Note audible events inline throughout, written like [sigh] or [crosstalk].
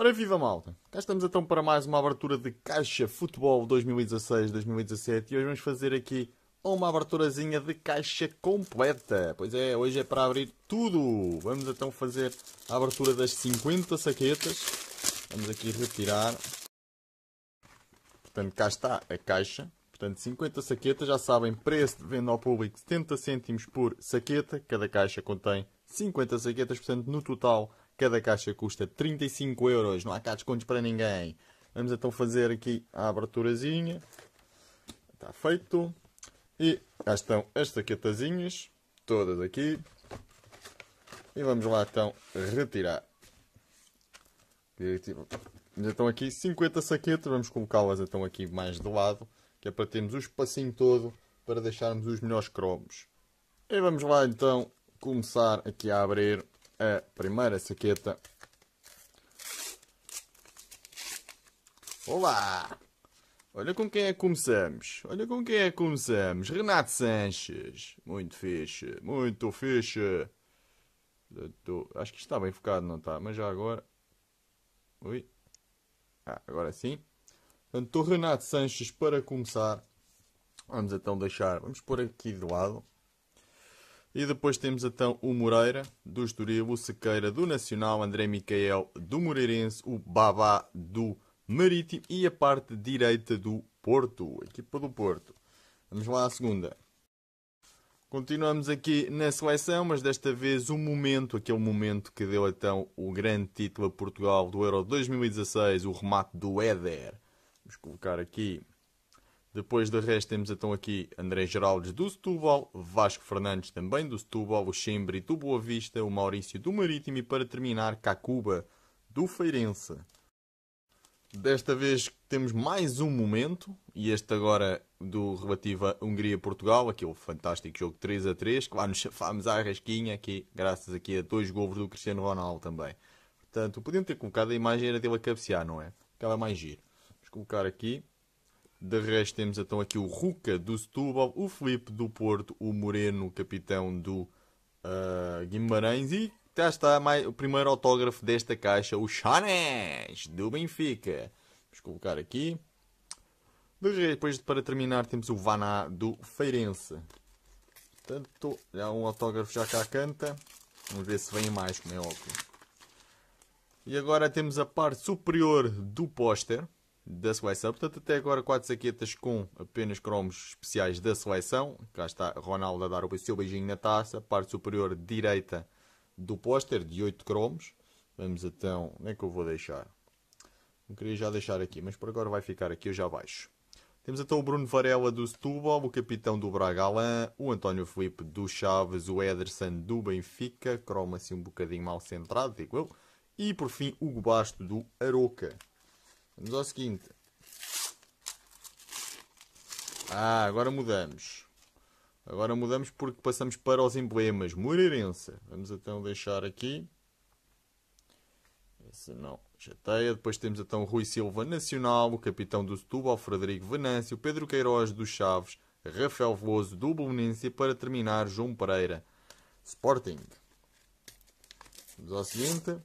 Ora viva malta! Cá estamos então para mais uma abertura de Caixa Futebol 2016-2017 e hoje vamos fazer aqui uma aberturazinha de caixa completa. Pois é, hoje é para abrir tudo! Vamos então fazer a abertura das 50 saquetas. Vamos aqui retirar. Portanto, cá está a caixa. Portanto, 50 saquetas, já sabem, preço de venda ao público 70 cêntimos por saqueta. Cada caixa contém 50 saquetas, portanto, no total Cada caixa custa 35 euros, não há cá descontos para ninguém. Vamos então fazer aqui a aberturazinha. Está feito. E cá estão as taquetazinhas, todas aqui. E vamos lá então retirar. Já estão aqui 50 saquetas, vamos colocá-las então aqui mais de lado, que é para termos o espacinho todo para deixarmos os melhores cromos. E vamos lá então começar aqui a abrir a é, primeira saqueta. Olá! Olha com quem é que começamos. Olha com quem é que começamos. Renato Sanches. Muito fixe. Muito fixe. Acho que está bem focado, não está? Mas já agora. Ui. Ah, agora sim. Portanto, o Renato Sanches para começar. Vamos então deixar. Vamos pôr aqui de lado. E depois temos então o Moreira, do Estoril, o Sequeira do Nacional, André Micael do Moreirense, o Babá do Marítimo e a parte direita do Porto, a equipa do Porto. Vamos lá à segunda. Continuamos aqui na seleção, mas desta vez o um momento, aquele momento que deu então o grande título a Portugal do Euro 2016, o remate do Éder. Vamos colocar aqui depois de resto temos então aqui André Geraldes do Setúbal, Vasco Fernandes também do Setúbal, o Chembri do Boa Vista, o Maurício do Marítimo e para terminar Cacuba do Feirense. Desta vez temos mais um momento, e este agora do relativo a Hungria-Portugal, aquele fantástico jogo 3 a 3, que lá nos chafámos à rasquinha aqui, graças aqui a dois golos do Cristiano Ronaldo também. Portanto, podiam ter colocado a imagem era dele a cabecear, não é? Aquela mais giro. Vamos colocar aqui de resto, temos então aqui o Ruca do Setúbal, o Felipe do Porto, o Moreno, capitão do uh, Guimarães e cá está mais, o primeiro autógrafo desta caixa, o Chanes do Benfica. Vamos colocar aqui. De resto, depois, para terminar, temos o Vaná do Feirense. Portanto, já um autógrafo já cá canta. Vamos ver se vem mais, como é óbvio. E agora temos a parte superior do póster da seleção. Portanto, até agora quatro saquetas com apenas cromos especiais da seleção. Cá está Ronaldo a dar o seu beijinho na taça. Parte superior direita do póster de 8 cromos. Vamos então, nem é que eu vou deixar. Não queria já deixar aqui, mas por agora vai ficar aqui, eu já baixo. Temos então o Bruno Varela do Setúbal, o capitão do Braga Alain, o António Felipe do Chaves, o Ederson do Benfica, croma assim um bocadinho mal centrado, digo eu. E por fim, o Gobasto do Aroca. Vamos ao seguinte. Ah, agora mudamos. Agora mudamos porque passamos para os emblemas. Moreirense. Vamos então deixar aqui. Esse não chateia. Depois temos então Rui Silva Nacional, o capitão do Setúbal, Frederico Venâncio, Pedro Queiroz dos Chaves, Rafael Veloso do Belenense e para terminar João Pereira. Sporting. Vamos ao seguinte.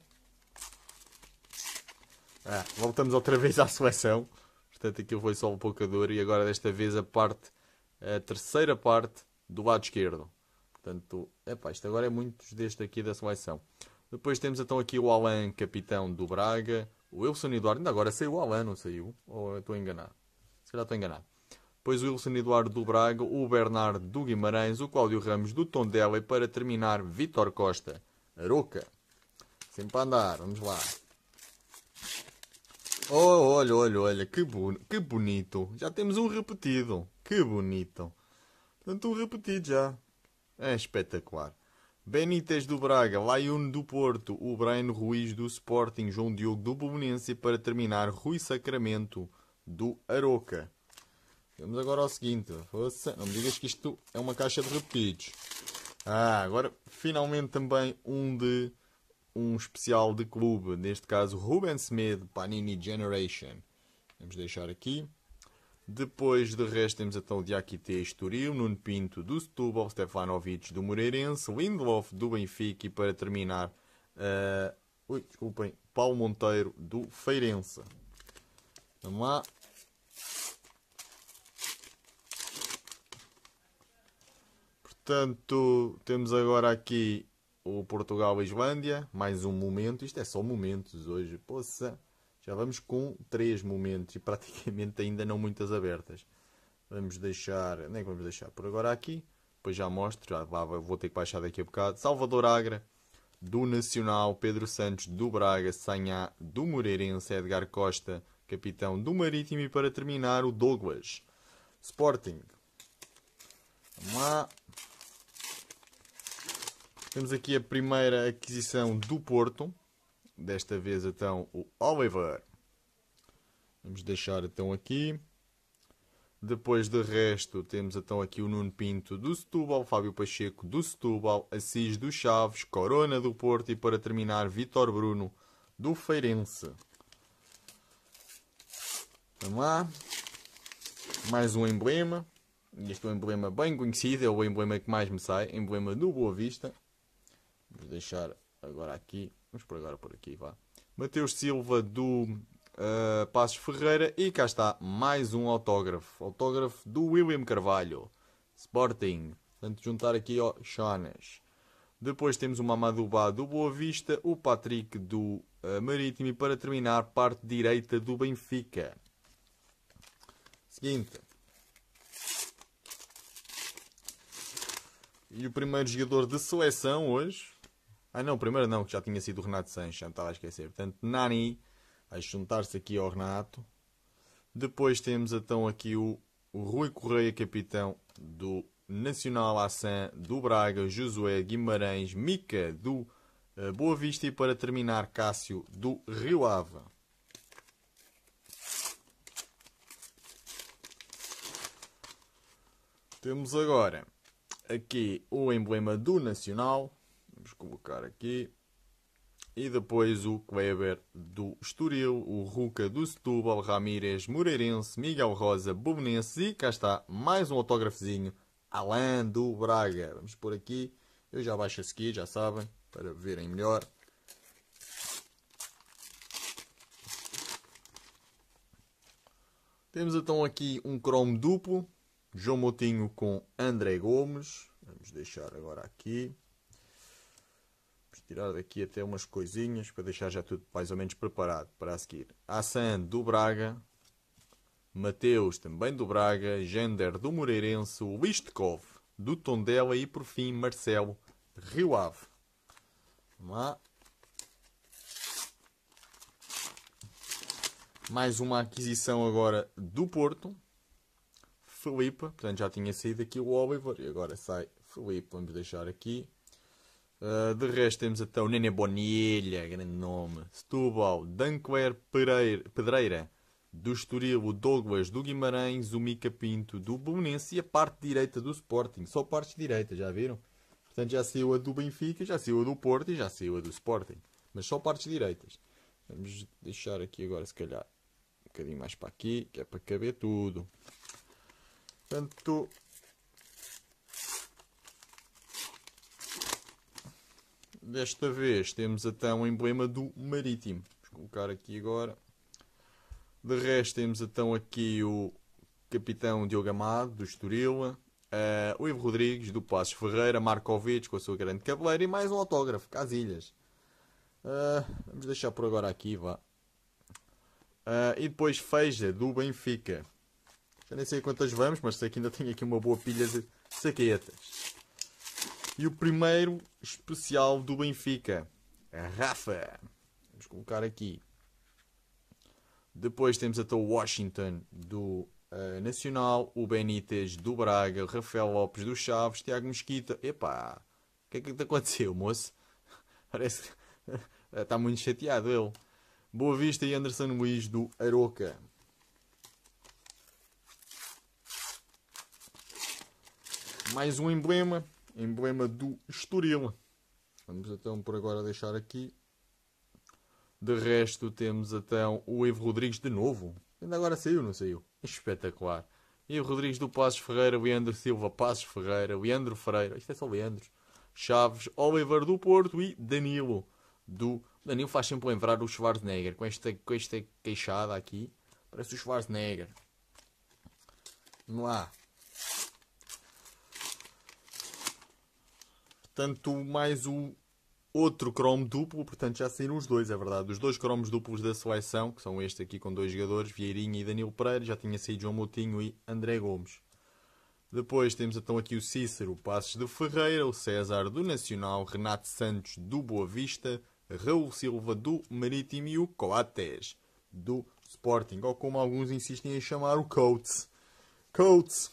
Ah, voltamos outra vez à seleção. Portanto, aquilo foi só um dor. E agora, desta vez, a parte, a terceira parte do lado esquerdo. Portanto, epá, isto agora é muitos deste aqui da seleção. Depois temos então aqui o Alan, capitão do Braga. O Wilson Eduardo, ainda agora saiu o Alan, não saiu? Ou estou enganado? Se calhar estou enganado. Depois o Wilson Eduardo do Braga, o Bernardo do Guimarães, o Cláudio Ramos do Tondela e para terminar, Vitor Costa, Aroca. Sempre para andar, vamos lá. Oh, olha, olha, olha, que, bu que bonito. Já temos um repetido. Que bonito. Portanto, um repetido já. É espetacular. Benítez do Braga, Laione do Porto, o Breno Ruiz do Sporting, João Diogo do Belenense e para terminar, Rui Sacramento do Aroca. Vamos agora ao seguinte. Não me digas que isto é uma caixa de repetidos. Ah, agora finalmente também um de um especial de clube, neste caso Rubens Smith Panini Generation. Vamos deixar aqui. Depois de resto temos então o Diakite Estoril, Nuno Pinto do Setúbal, Stefanovic do Moreirense, Lindelof do Benfica e para terminar, uh, ui, desculpem, Paulo Monteiro do Feirense. Vamos lá. Portanto, temos agora aqui o Portugal e Islândia, mais um momento, isto é só momentos hoje, poça, já vamos com três momentos e praticamente ainda não muitas abertas. Vamos deixar, nem é que vamos deixar por agora aqui, depois já mostro, já vou ter que baixar daqui a bocado. Salvador Agra, do Nacional, Pedro Santos, do Braga, Sanhá, do Moreirense, Edgar Costa, capitão do Marítimo e para terminar o Douglas. Sporting. Vamos lá. Temos aqui a primeira aquisição do Porto. Desta vez, então, o Oliver. Vamos deixar, então, aqui. Depois de resto, temos, então, aqui o Nuno Pinto do Setúbal, Fábio Pacheco do Setúbal, Assis do Chaves, Corona do Porto e, para terminar, Vitor Bruno do Feirense. Vamos lá. Mais um emblema. Este é um emblema bem conhecido, é o emblema que mais me sai, emblema do Boa Vista. Vou deixar agora aqui. Vamos por agora por aqui, vá. Mateus Silva do uh, Passos Ferreira. E cá está mais um autógrafo. Autógrafo do William Carvalho. Sporting. Portanto, juntar aqui ó, Chanas. Depois temos o Mamadubá do Boa Vista, o Patrick do uh, Marítimo e para terminar, parte direita do Benfica. Seguinte. E o primeiro jogador de seleção hoje ah não, primeiro não, que já tinha sido o Renato Sanches, já me estava a esquecer. Portanto, Nani a juntar-se aqui ao Renato. Depois temos então aqui o, Rui Correia, capitão do Nacional Assam, do Braga, Josué Guimarães, Mica do eh, Boa Vista e para terminar Cássio do Rio Ave. Temos agora aqui o emblema do Nacional, Vamos colocar aqui. E depois o Kleber do Estoril, o Ruca do Setúbal, Ramírez, Moreirense, Miguel Rosa, Bubonense e cá está mais um autógrafozinho, Alain do Braga. Vamos por aqui, eu já baixo a seguir, já sabem, para verem melhor. Temos então aqui um Chrome duplo, João Moutinho com André Gomes. Vamos deixar agora aqui tirar daqui até umas coisinhas para deixar já tudo mais ou menos preparado para a seguir. Assan do Braga, Mateus também do Braga, Gender do Moreirense, Listkov do Tondela e por fim Marcelo Rio Ave. Vamos lá. Mais uma aquisição agora do Porto. Felipe, portanto já tinha saído aqui o Oliver e agora sai Felipe. Vamos deixar aqui. Uh, de resto temos até o Nene Bonilha, grande nome. Setúbal, Danquer Pedreira, do Estoril, o Douglas, do Guimarães, o Mica Pinto, do Bonense e a parte direita do Sporting. Só partes direitas, já viram? Portanto, já saiu a do Benfica, já saiu a do Porto e já saiu a do Sporting. Mas só partes direitas. Vamos deixar aqui agora, se calhar, um bocadinho mais para aqui, que é para caber tudo. Portanto, desta vez temos então o emblema do Marítimo. Vamos colocar aqui agora. De resto temos então aqui o capitão Diogo Amado, do Estoril. Uh, eh, o Ivo Rodrigues, do Passos Ferreira, Markovic com a sua grande cabeleira e mais um autógrafo, Casilhas. Uh, vamos deixar por agora aqui, vá. Uh, e depois Feija, do Benfica. Já nem sei quantas vamos, mas sei que ainda tenho aqui uma boa pilha de saquetas. E o primeiro especial do Benfica, Rafa. Vamos colocar aqui. Depois temos até o Washington do uh, Nacional, o Benítez do Braga, Rafael Lopes do Chaves, Tiago Mesquita. Epá, o que é que te aconteceu, moço? [laughs] Parece que [laughs] está muito chateado ele. Boa Vista e Anderson Luiz do Aroca. Mais um emblema emblema do Estoril. Vamos então por agora deixar aqui. De resto temos então o Ivo Rodrigues de novo. Ainda agora saiu, não saiu? Espetacular. o Rodrigues do Passos Ferreira, Leandro Silva Passos Ferreira, Leandro Ferreira, isto é só Leandro, Chaves, Oliver do Porto e Danilo do... Danilo faz sempre lembrar o Schwarzenegger com esta, com esta queixada aqui. Parece o Schwarzenegger. Vamos lá. tanto mais o outro cromo duplo, portanto já saíram os dois, é verdade. Os dois cromos duplos da seleção, que são este aqui com dois jogadores, Vieirinha e Danilo Pereira, já tinha saído João Moutinho e André Gomes. Depois temos então aqui o Cícero Passos de Ferreira, o César do Nacional, Renato Santos do Boa Vista, Raul Silva do Marítimo e o Coates do Sporting, ou como alguns insistem em chamar o Coates. Coates!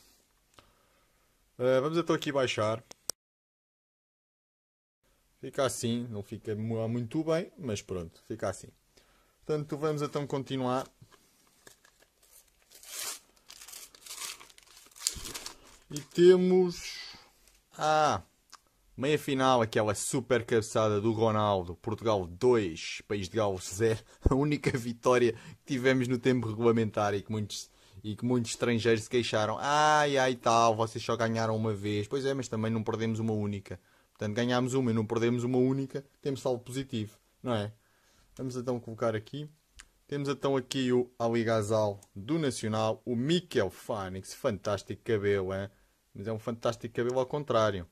Uh, vamos então aqui baixar Fica assim, não fica muito bem, mas pronto, fica assim. Portanto, vamos então continuar. E temos a ah, meia final, aquela super cabeçada do Ronaldo, Portugal 2, País de Gales 0, [laughs] a única vitória que tivemos no tempo regulamentar e que muitos e que muitos estrangeiros se queixaram. Ai, ai, tal, vocês só ganharam uma vez. Pois é, mas também não perdemos uma única. Portanto, ganhámos uma e não perdemos uma única, temos saldo positivo, não é? Vamos então colocar aqui. Temos então aqui o Aligazal do Nacional, o Mikel Fanix, fantástico cabelo, hein? Mas é um fantástico cabelo ao contrário.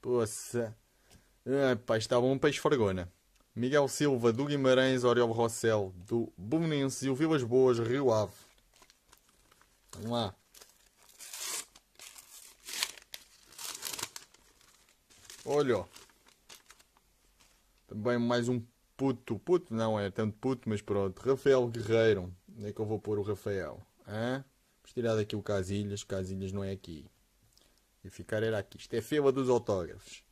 Poça. Epá, está bom um peixe fargona. Miguel Silva do Guimarães, Oriol Rossel do Belenenses e o Vilas Boas, Rio Ave. Vamos lá. Olha, ó. Também mais um puto. Puto não é tanto puto, mas pronto. Rafael Guerreiro. Onde é que eu vou pôr o Rafael? Hã? Vamos tirar daqui o Casilhas. Casilhas não é aqui. E ficar era aqui. Isto é feba dos autógrafos.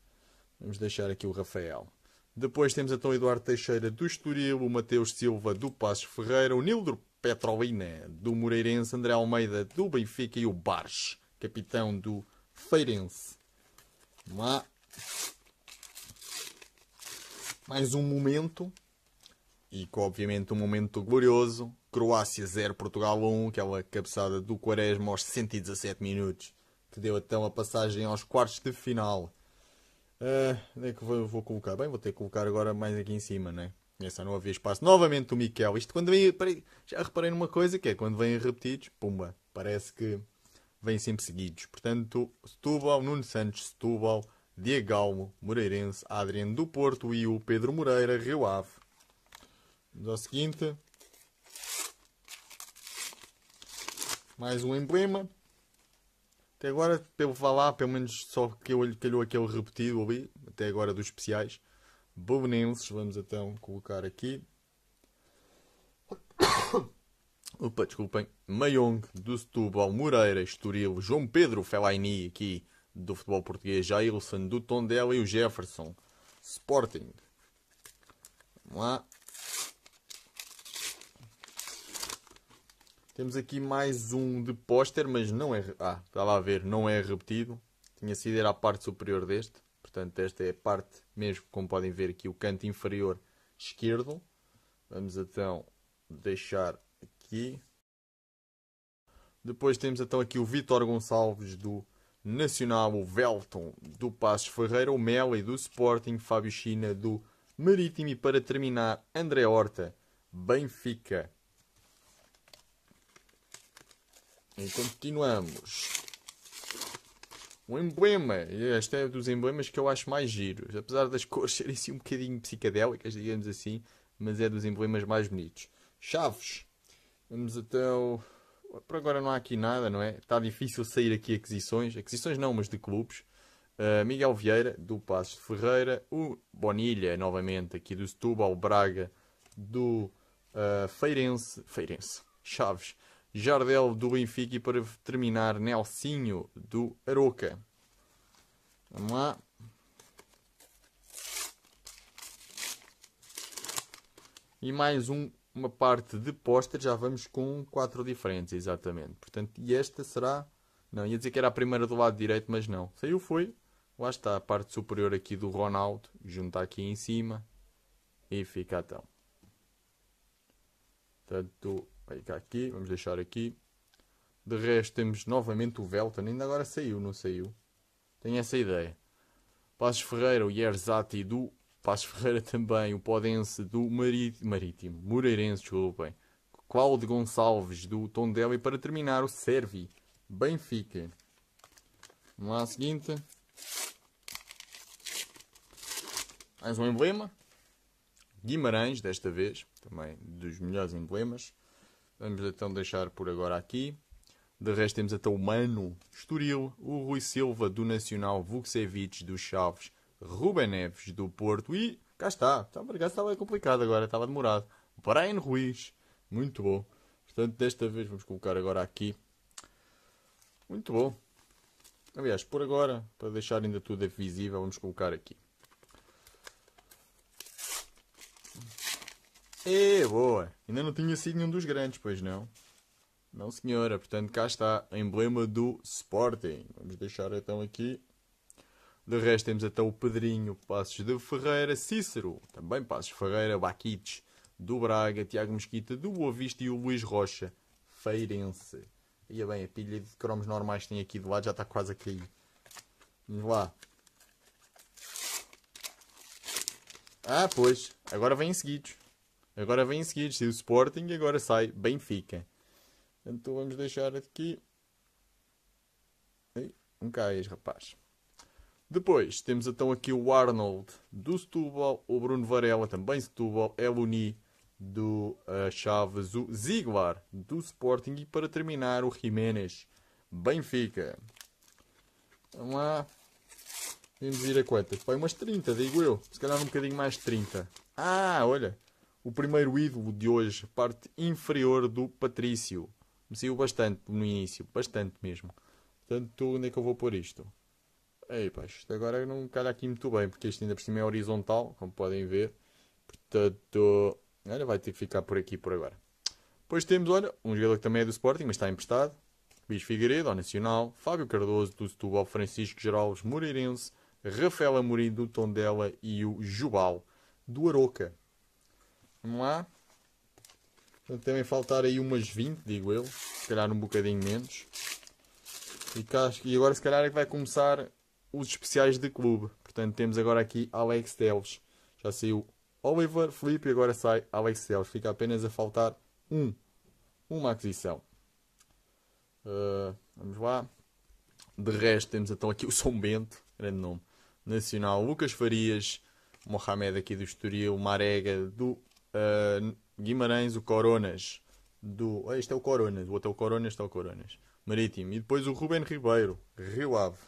Vamos deixar aqui o Rafael. Depois temos então Eduardo Teixeira do Estoril, o Mateus Silva do Passos Ferreira, o Nildo Petrolina do Moreirense, André Almeida do Benfica e o Barres, capitão do Feirense. Vamos lá. Mais um momento, e com obviamente um momento glorioso. Croácia 0, Portugal 1, aquela cabeçada do Quaresma aos 117 minutos, que deu então a passagem aos quartos de final. Uh, onde é que vou, vou colocar? Bem, vou ter que colocar agora mais aqui em cima, né? Essa não havia espaço. Novamente o Miquel. Isto quando vem. já reparei numa coisa que é quando vêm repetidos, pumba, parece que vêm sempre seguidos. Portanto, Setúbal, Nuno Santos, Setúbal, Diegalmo, Moreirense, Adriano do Porto e o Pedro Moreira, Rio Ave. Vamos ao seguinte. Mais um emblema. Até agora, pelo falar, pelo menos só que eu calhou aquele repetido ali, até agora dos especiais. Belenenses, vamos então colocar aqui. [coughs] Opa, desculpem. Mayong, do Setúbal, Moreira, Estoril, João Pedro Fellaini aqui do futebol português, Jailson do Tondela e o Jefferson. Sporting. Vamos lá. Temos aqui mais um de póster, mas não é. Ah, está lá a ver, não é repetido. Tinha sido era a parte superior deste. Portanto, esta é a parte mesmo, como podem ver aqui, o canto inferior esquerdo. Vamos então deixar aqui. Depois temos então aqui o Vitor Gonçalves do Nacional, o Velton do Passos Ferreira, o Meli do Sporting, Fábio China do Marítimo e para terminar, André Horta, Benfica. E continuamos. O emblema, este é dos emblemas que eu acho mais giros, apesar das [laughs] cores serem assim um bocadinho psicadélicas, digamos assim, mas é dos emblemas mais bonitos. Chaves, vamos até o. Ao por agora não há aqui nada, não é? Está difícil sair aqui aquisições, aquisições não, mas de clubes. Uh, Miguel Vieira, do Passos de Ferreira, o Bonilha, novamente, aqui do Setúbal, Braga, do uh, Feirense, Feirense, Chaves, Jardel, do Benfica, e para terminar, Nelsinho, do Aroca. Vamos lá. E mais um uma parte de póster, já vamos com quatro diferentes, exatamente. Portanto, e esta será. Não, ia dizer que era a primeira do lado direito, mas não. Saiu, foi. Lá está a parte superior aqui do Ronaldo, junta aqui em cima e fica então. Portanto, cá aqui, vamos deixar aqui. De resto, temos novamente o Velton, ainda agora saiu, não saiu? Tenho essa ideia. Passos Ferreira, o Yerzati do Passos Ferreira também, o Podense do Marítimo, Marítimo Moreirense, desculpem. de Gonçalves do Tondela e para terminar o Servi, Benfica. Vamos lá, seguinte. Mais um emblema. Guimarães, desta vez, também dos melhores emblemas. Vamos então deixar por agora aqui. De resto temos até o Mano Estoril, o Rui Silva do Nacional, Vuksevich dos Chaves, Ruben Neves do Porto e cá está. Está obrigado, estava complicado agora, estava demorado. Brian Ruiz, muito bom. Portanto, desta vez vamos colocar agora aqui. Muito bom. Aliás, por agora, para deixar ainda tudo visível, vamos colocar aqui. E é, boa! Ainda não tinha sido nenhum dos grandes, pois não? Não, senhora. Portanto, cá está. Emblema do Sporting. Vamos deixar então aqui de resto, temos até o Pedrinho Passos de Ferreira, Cícero, também Passos Ferreira, Baquites do Braga, Tiago Mesquita do Boa Vista e o Luís Rocha, Feirense. Ia é bem, a pilha de cromos normais que tem aqui do lado já está quase a cair. Vamos lá. Ah, pois, agora vem em seguidos. Agora vem em seguidos, sai o Sporting e agora sai Benfica. Então vamos deixar aqui. Ei, um cais, rapaz. Depois temos então aqui o Arnold do Setúbal, o Bruno Varela também Setúbal, Eluni do uh, Chaves, o Ziglar do Sporting e para terminar o Jiménez Benfica. Vamos lá. Vamos ir a quantas? foi umas 30, digo eu. Se calhar um bocadinho mais 30. Ah, olha. O primeiro ídolo de hoje, parte inferior do Patrício. Me saiu bastante no início, bastante mesmo. Portanto, onde é que eu vou pôr isto? Ei, pá, isto agora não calha aqui muito bem, porque isto ainda por cima é horizontal, como podem ver. Portanto, olha, vai ter que ficar por aqui por agora. Depois temos, olha, um jogador que também é do Sporting, mas está emprestado. Luís Figueiredo, ao Nacional. Fábio Cardoso, do Setúbal. Francisco Geralves, Moreirense. Rafael Amorim, do Tondela. E o Jubal, do Aroca. Vamos lá. Portanto, devem faltar aí umas 20, digo eu. Se calhar um bocadinho menos. E, cá, e agora se calhar é que vai começar os especiais de clube. Portanto, temos agora aqui Alex Delves. Já saiu Oliver, Felipe e agora sai Alex Delves. Fica apenas a faltar um. Uma aquisição. Uh, vamos lá. De resto, temos então aqui o São Bento. Grande nome. Nacional. Lucas Farias. Mohamed aqui do Estoril. Marega do uh, Guimarães. O Coronas. Do, este é o Coronas. O outro é o Coronas. Está o Coronas. Marítimo. E depois o Ruben Ribeiro. Rio Ave.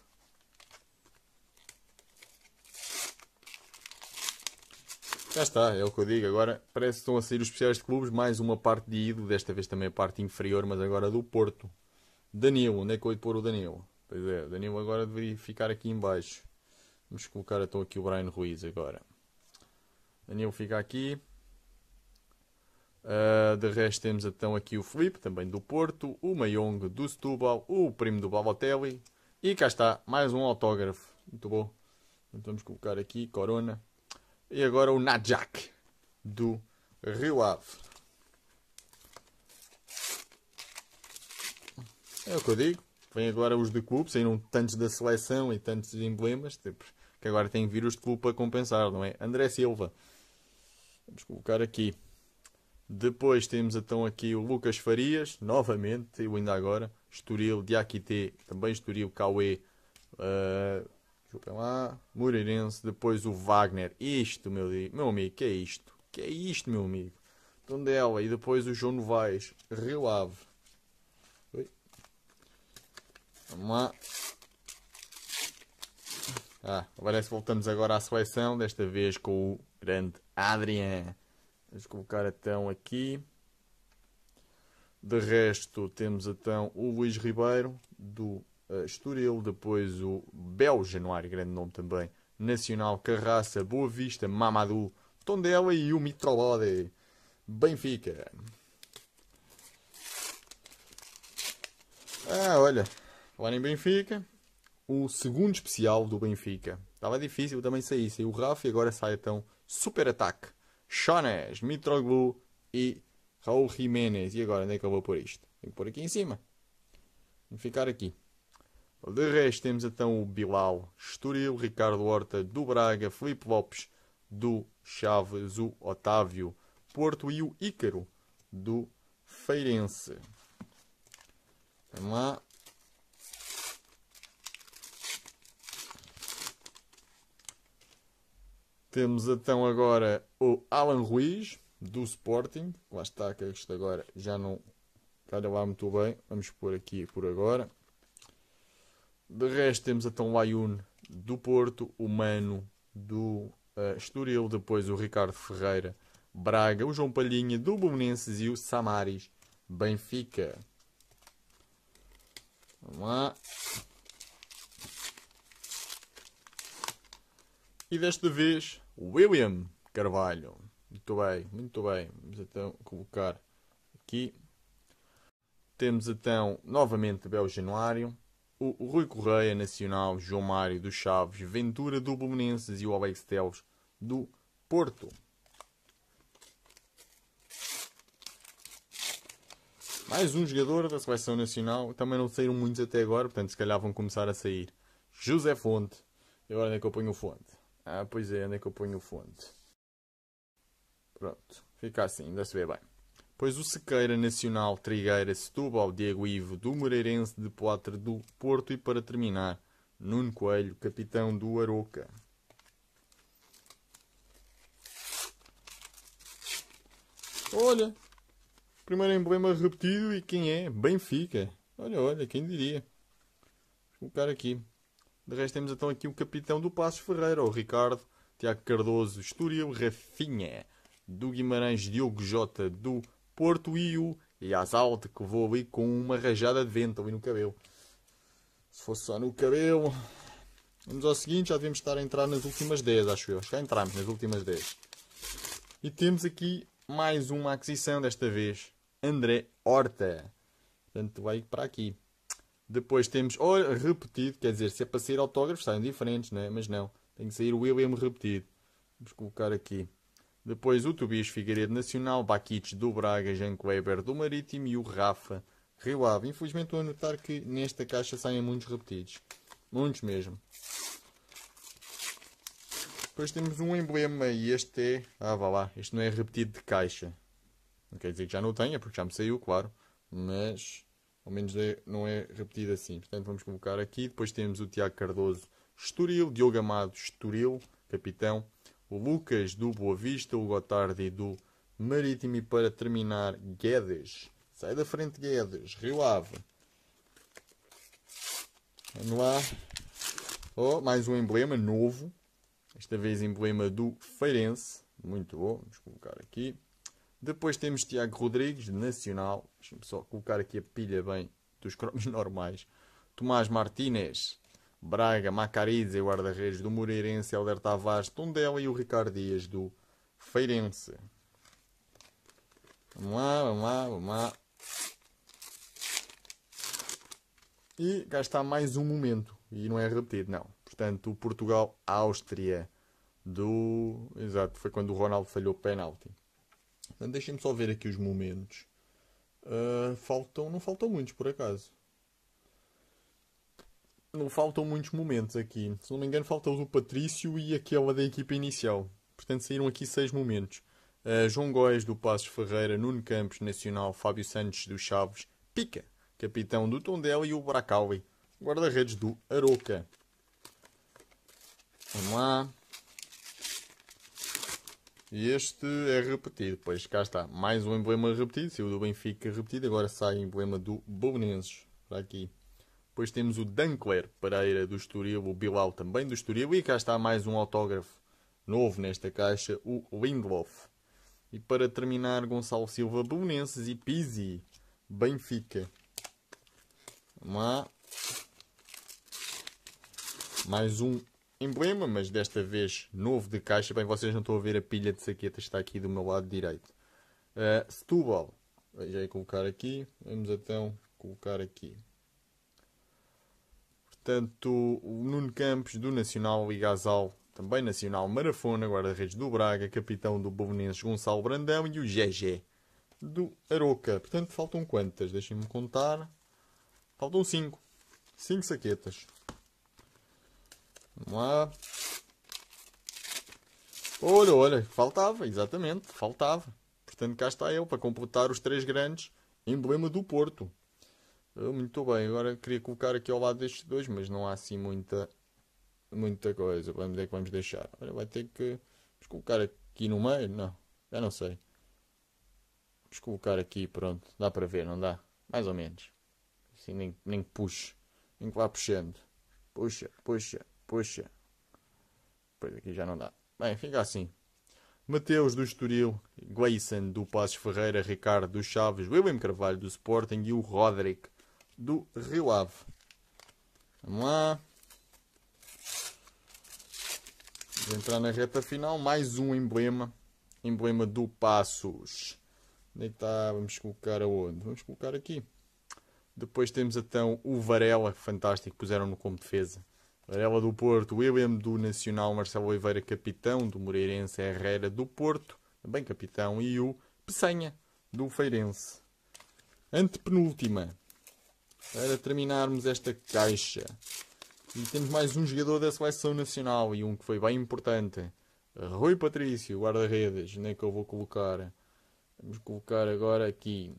Já está, é o que eu digo. Agora parece que estão a sair os especiais de clubes, mais uma parte de ido, desta vez também a parte inferior, mas agora do Porto. Danilo, onde é que eu ia pôr o Danilo? Pois é, o Danilo agora deveria ficar aqui em baixo. Vamos colocar então aqui o Brian Ruiz agora. Danilo fica aqui. Uh, de resto temos então aqui o Felipe, também do Porto, o Mayong do Setúbal, o primo do Balotelli. E cá está, mais um autógrafo. Muito bom. Então vamos colocar aqui Corona. E agora o Najak, do Rio Ave. É o que eu digo. Vêm agora os de clube, saíram tantos da seleção e tantos emblemas, tipo, que agora tem vírus de clube para compensar, não é? André Silva. Vamos colocar aqui. Depois temos então aqui o Lucas Farias, novamente, eu ainda agora. Estoril, Diakite, também Estoril, Cauê. Uh, Deixa lá. Moreirense, depois o Wagner. Isto, meu, meu amigo, que é isto? Que é isto, meu amigo? Tondela é e depois o João Novaes. Rio Ave. Oi. Vamos lá. Ah, parece que voltamos agora à seleção, desta vez com o grande Adrian. Vamos colocar então aqui. De resto, temos então o Luís Ribeiro, do uh, Estoril, depois o Belge, não grande nome também, Nacional, Carraça, Boa Vista, Mamadou, Tondela e o Mitrobode, Benfica. Ah, olha, lá em Benfica, o segundo especial do Benfica. Estava difícil também sair, saiu o Rafa e agora sai então Super Ataque. Chones, Mitroglou e Raul Jiménez. E agora onde é que eu vou pôr isto? Tenho que pôr aqui em cima. Vou ficar aqui. De resto, temos então o Bilal Estoril, Ricardo Horta do Braga, Felipe Lopes do Chaves, o Otávio Porto e o Ícaro do Feirense. Vamos lá. Temos então agora o Alan Ruiz do Sporting. Lá está, que isto agora já não calha lá muito bem. Vamos pôr aqui por agora. De resto, temos então o Ayun do Porto, o Mano do uh, Estoril, depois o Ricardo Ferreira, Braga, o João Palhinha do Belenenses e o Samaris Benfica. Vamos lá. E desta vez, William Carvalho. Muito bem, muito bem. Vamos então colocar aqui. Temos então novamente Bel Januário o, o, Rui Correia, Nacional, João Mário dos Chaves, Ventura do Belenenses e o Alex Teles do Porto. Mais um jogador da seleção nacional, também não saíram muitos até agora, portanto se calhar vão começar a sair. José Fonte. E agora onde é que eu ponho o Fonte? Ah, pois é, onde é que eu ponho o Fonte? Pronto, fica assim, ainda se vê bem pois o Sequeira Nacional Trigueira Setúbal Diego Ivo do Moreirense de Poitre do Porto e para terminar Nuno Coelho, capitão do Aroca. Olha, primeiro emblema repetido e quem é? Benfica. Olha, olha, quem diria. Vou colocar aqui. De resto temos então aqui o capitão do Passos Ferreira, o Ricardo, Tiago Cardoso, estúdio Rafinha, do Guimarães, Diogo Jota, do Porto o e Asalte, que vou ali com uma rajada de vento ali no cabelo. Se fosse só no cabelo. Vamos ao seguinte, já devemos estar a entrar nas últimas 10, acho eu. Já entramos nas últimas 10. E temos aqui mais uma aquisição, desta vez André Horta. Portanto, vai para aqui. Depois temos oh, repetido, quer dizer, se é para sair autógrafos, saem diferentes, né? mas não. Tem que sair o William repetido. Vamos colocar aqui. Depois o Tobias Figueiredo Nacional, Baquites do Braga, Jean Weber do Marítimo e o Rafa Rio Ave. Infelizmente estou a notar que nesta caixa saem muitos repetidos. Muitos mesmo. Depois temos um emblema e este é... Ah, vá lá. Este não é repetido de caixa. Não quer dizer que já não tenha, porque já me saiu, claro. Mas, ao menos é, não é repetido assim. Portanto, vamos colocar aqui. Depois temos o Tiago Cardoso, Estoril. Diogo Amado, Estoril. Capitão o Lucas do Boa Vista, o Gotardi do Marítimo e para terminar, Guedes. Sai da frente, Guedes. Rio Ave. Vamos lá. Oh, mais um emblema novo. Esta vez emblema do Feirense. Muito bom. Vamos colocar aqui. Depois temos Tiago Rodrigues, Nacional. Deixa-me só colocar aqui a pilha bem dos cromos [laughs] normais. Tomás Martínez, Braga, Macarizzi, guarda-redes do Moreirense, Helder Tavares, Tondela e o Ricardo Dias do Feirense. Vamos lá, vamos lá, vamos lá. E cá está mais um momento. E não é repetido, não. Portanto, Portugal-Áustria do. Exato, foi quando o Ronaldo falhou o penalti. Deixem-me só ver aqui os momentos. Uh, faltam, não faltam muitos por acaso não faltam muitos momentos aqui. Se não me engano, falta o do Patrício e aquela é da equipa inicial. Portanto, saíram aqui seis momentos. Uh, João Góes do Passos Ferreira, Nuno Campos Nacional, Fábio Santos do Chaves, Pica, capitão do Tondela e o Bracaui, guarda-redes do Aroca. Vamos lá. Este é repetido, pois cá está. Mais um emblema repetido, o do Benfica repetido, agora sai o emblema do Bolonenses. Para aqui. Depois temos o Dancler Pereira do Estoril, o Bilal também do Estoril. E cá está mais um autógrafo novo nesta caixa, o Lindelof. E para terminar, Gonçalo Silva, Belenenses e Pizzi, Benfica. Vamos lá. Mais um emblema, mas desta vez novo de caixa. Bem, vocês não estão a ver a pilha de saquetas, está aqui do meu lado direito. Uh, Setúbal, já ia colocar aqui. Vamos então colocar aqui. Tanto o Nuno Campos, do Nacional, e Gasal, também Nacional Marafona, guarda-redes do Braga, capitão do Bovenenses Gonçalo Brandão e o GG do Aroca. Portanto, faltam quantas? Deixem-me contar. Faltam 5. 5 saquetas. Vamos lá. Olha, olha, faltava, exatamente, faltava. Portanto, cá está eu para completar os três grandes emblema do Porto. Ah, muito bem, agora queria colocar aqui ao lado destes dois, mas não há assim muita, muita coisa. Vamos ver é que vamos deixar. vai ter que. Vamos colocar aqui no meio? Não, já não sei. Vamos colocar aqui, pronto. Dá para ver, não dá? Mais ou menos. Assim, nem, nem puxe. Nem que vá puxando. Puxa, puxa, puxa. pois aqui já não dá. Bem, fica assim. Mateus do Estoril, Gleison do Passos Ferreira, Ricardo dos Chaves, William Carvalho do Sporting e o Roderick do Rio Ave. Vamos lá. Vou entrar na reta final. Mais um emblema. Emblema do Passos. Onde é está? Vamos colocar aonde? Vamos colocar aqui. Depois temos então o Varela, fantástico, puseram no como defesa. Varela do Porto, William do Nacional, Marcelo Oliveira, capitão do Moreirense, Herrera do Porto, também capitão, e o Peçanha do Feirense. Antepenúltima, para terminarmos esta caixa. E temos mais um jogador da seleção nacional e um que foi bem importante. Rui Patrício, guarda-redes, nem é que eu vou colocar? Vamos colocar agora aqui.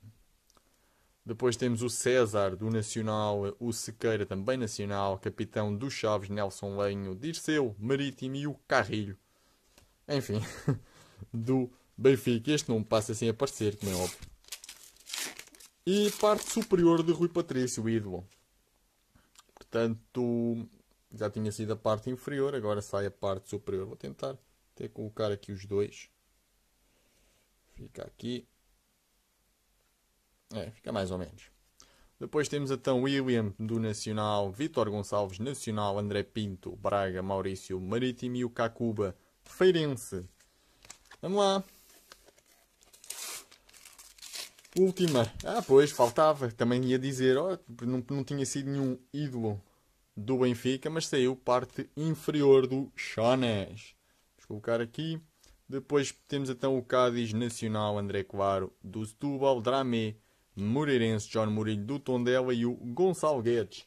Depois temos o César do Nacional, o Sequeira também Nacional, capitão do Chaves, Nelson Lenho, Dirceu, Marítimo e o Carrilho. Enfim, [laughs] do Benfica. Este não passa sem aparecer, como é óbvio e parte superior de Rui Patrício, ídolo. Portanto, já tinha sido a parte inferior, agora sai a parte superior. Vou tentar até colocar aqui os dois. Fica aqui. É, fica mais ou menos. Depois temos então William do Nacional, Vitor Gonçalves Nacional, André Pinto, Braga, Maurício Marítimo e o Cacuba Feirense. Vamos lá. Última. Ah, pois, faltava. Também ia dizer, oh, não, não tinha sido nenhum ídolo do Benfica, mas saiu parte inferior do Chones. Vou colocar aqui. Depois temos então o Cádiz Nacional, André Claro, do Setúbal, Dramé, Moreirense, John Murilho do Tondela e o Gonçalo Guedes.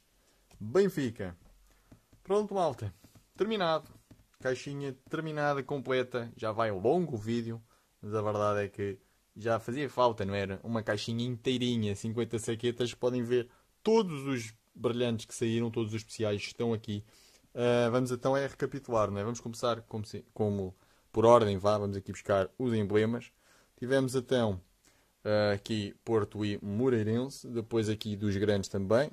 Benfica. Pronto, malta. Terminado. Caixinha terminada, completa. Já vai longo o vídeo, mas a verdade é que já fazia falta, não era? Uma caixinha inteirinha, 50 saquetas, podem ver todos os brilhantes que saíram, todos os especiais estão aqui. Uh, vamos então é recapitular, não é? Vamos começar como, se, como por ordem, vá, vamos aqui buscar os emblemas. Tivemos então uh, aqui Porto e Moreirense, depois aqui dos grandes também.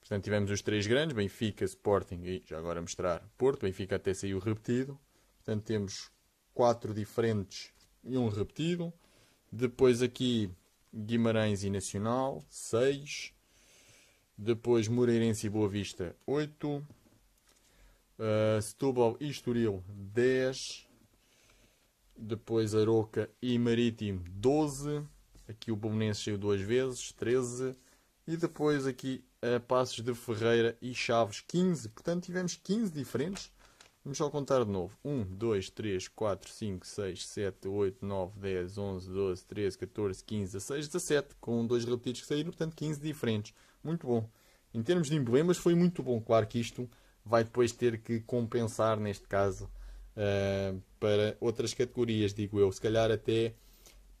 Portanto, tivemos os três grandes, Benfica, Sporting e, já agora mostrar, Porto. Benfica até saiu repetido. Portanto, temos quatro diferentes e um repetido. Depois aqui Guimarães e Nacional, 6. Depois Moreirense e Boa Vista, 8. Uh, ah, Setúbal e Estoril, 10. Depois Aroca e Marítimo, 12. Aqui o Bolonense saiu duas vezes, 13. E depois aqui uh, Passos de Ferreira e Chaves, 15. Portanto, tivemos 15 diferentes Vamos só contar de novo. 1, 2, 3, 4, 5, 6, 7, 8, 9, 10, 11, 12, 13, 14, 15, 16, 17. Com dois repetidos que saíram, portanto 15 diferentes. Muito bom. Em termos de emblemas foi muito bom. Claro que isto vai depois ter que compensar, neste caso, uh, para outras categorias, digo eu. Se calhar até...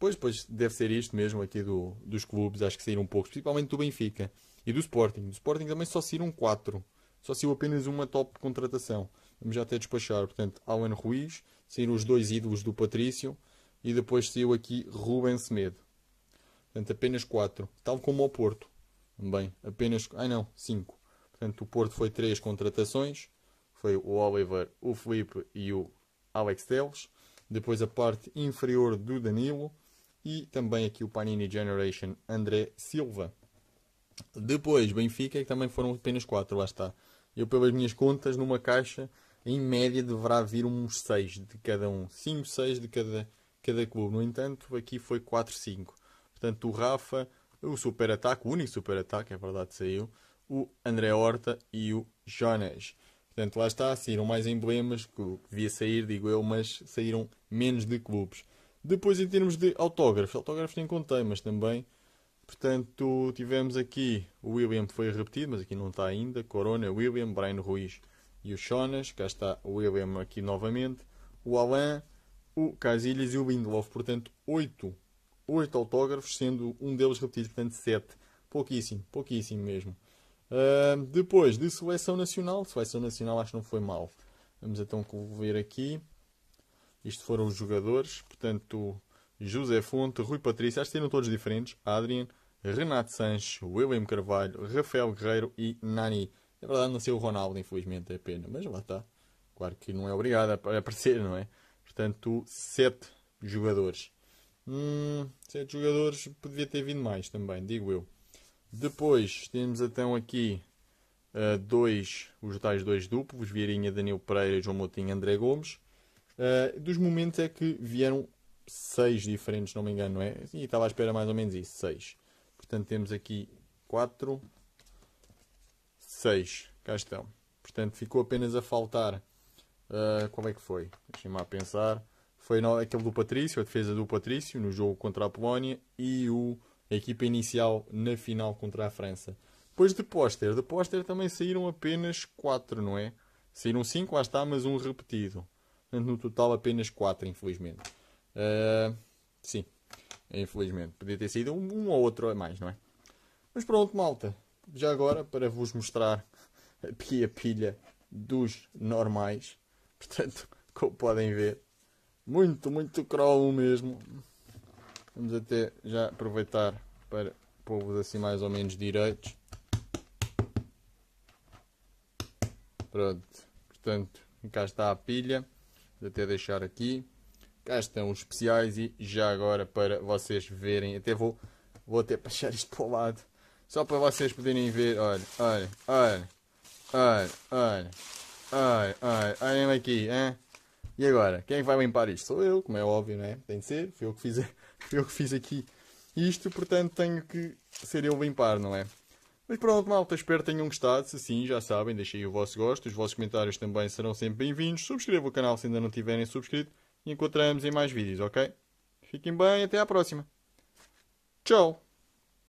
Pois, pois, deve ser isto mesmo aqui do, dos clubes. Acho que saíram poucos, principalmente do Benfica. E do Sporting. Do Sporting também só saíram 4. Só saiu apenas uma top de contratação vamos já até despachar. Portanto, Alan Ruiz, saíram os dois ídolos do Patrício e depois saiu aqui Rubens Semedo. Portanto, apenas 4. Tal como ao Porto. Também, apenas. Ai não, 5. Portanto, o Porto foi 3 contratações: foi o Oliver, o Felipe e o Alex Teles. Depois a parte inferior do Danilo e também aqui o Panini Generation André Silva. Depois, Benfica, que também foram apenas 4, lá está. Eu, pelas minhas contas, numa caixa em média deverá vir uns 6 de cada um, 5, 6 de cada, cada clube. No entanto, aqui foi 4, 5. Portanto, o Rafa, o super ataque, o único super ataque, é verdade, saiu, o André Horta e o Jonas. Portanto, lá está, saíram mais emblemas que devia sair, digo eu, mas saíram menos de clubes. Depois, em termos de autógrafos, autógrafos nem contei, mas também, portanto, tivemos aqui o William, foi repetido, mas aqui não está ainda, Corona, William, Brian Ruiz, e o Jonas, cá está o William aqui novamente, o Alain, o Casilhas e o Lindelof. Portanto, oito oito autógrafos, sendo um deles repetido, portanto sete. Pouquíssimo, pouquíssimo mesmo. Uh, depois, de seleção nacional, seleção nacional acho que não foi mal. Vamos então ver aqui. Isto foram os jogadores, portanto, José Fonte, Rui Patrício, acho que eram todos diferentes, Adrian, Renato Sanches, William Carvalho, Rafael Guerreiro e Nani. Na é verdade, não sei o Ronaldo, infelizmente, é pena, mas lá está. Claro que não é obrigado a aparecer, não é? Portanto, 7 jogadores. Hum, 7 jogadores, podia ter vindo mais também, digo eu. Depois temos então aqui uh, dois, os tais dois duplos, Vieirinha, Danilo Pereira, João Moutinho André Gomes. Uh, dos momentos é que vieram seis diferentes, não me engano, não é? E estava à espera mais ou menos isso, seis. Portanto, temos aqui quatro, 6. Cá estão. Portanto, ficou apenas a faltar. Uh, ah, qual é que foi? Deixem-me a pensar. Foi aquele do Patrício, a defesa do Patrício, no jogo contra a Polónia. E o, a equipa inicial na final contra a França. Depois de póster. De póster também saíram apenas 4, não é? Saíram 5, lá está, mas um repetido. Portanto, no total apenas 4, infelizmente. Uh, sim, infelizmente. Podia ter saído um, um ou outro a mais, não é? Mas pronto, malta já agora, para vos mostrar aqui a pilha dos normais. [laughs] Portanto, como podem ver, muito, muito cromo mesmo. Vamos até já aproveitar para pôr-vos assim mais ou menos direitos. Pronto, portanto, cá está a pilha. Vou até deixar aqui. Cá estão os especiais e já agora para vocês verem. Até vou, vou até [laughs] puxar isto para o lado só para vocês poderem ver. Olha, olha, olha. Olha, olha. Olha, olha. olha, aqui, hein? E agora? Quem vai limpar isto? Sou eu, como é óbvio, não é? Tem de ser. Fui eu que fiz, [laughs] eu que fiz aqui isto, portanto tenho que ser eu limpar, não é? Mas pronto, malta, espero que tenham gostado. Se sim, já sabem, deixem o vosso gosto. Os vossos comentários também serão sempre bem-vindos. Subscrevam o canal se ainda não tiverem subscrito. E encontramos em mais vídeos, ok? Fiquem bem, até à próxima. Tchau!